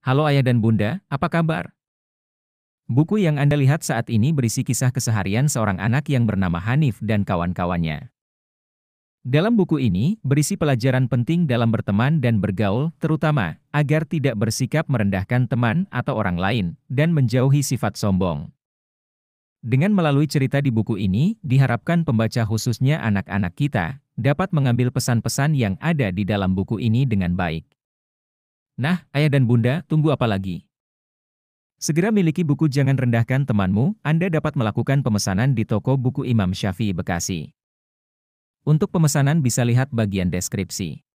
Halo ayah dan bunda, apa kabar? Buku yang Anda lihat saat ini berisi kisah keseharian seorang anak yang bernama Hanif dan kawan-kawannya. Dalam buku ini, berisi pelajaran penting dalam berteman dan bergaul, terutama agar tidak bersikap merendahkan teman atau orang lain, dan menjauhi sifat sombong. Dengan melalui cerita di buku ini, diharapkan pembaca khususnya anak-anak kita, dapat mengambil pesan-pesan yang ada di dalam buku ini dengan baik. Nah, ayah dan bunda, tunggu apa lagi? Segera miliki buku Jangan Rendahkan Temanmu, Anda dapat melakukan pemesanan di toko buku Imam Syafi'i Bekasi. Untuk pemesanan bisa lihat bagian deskripsi.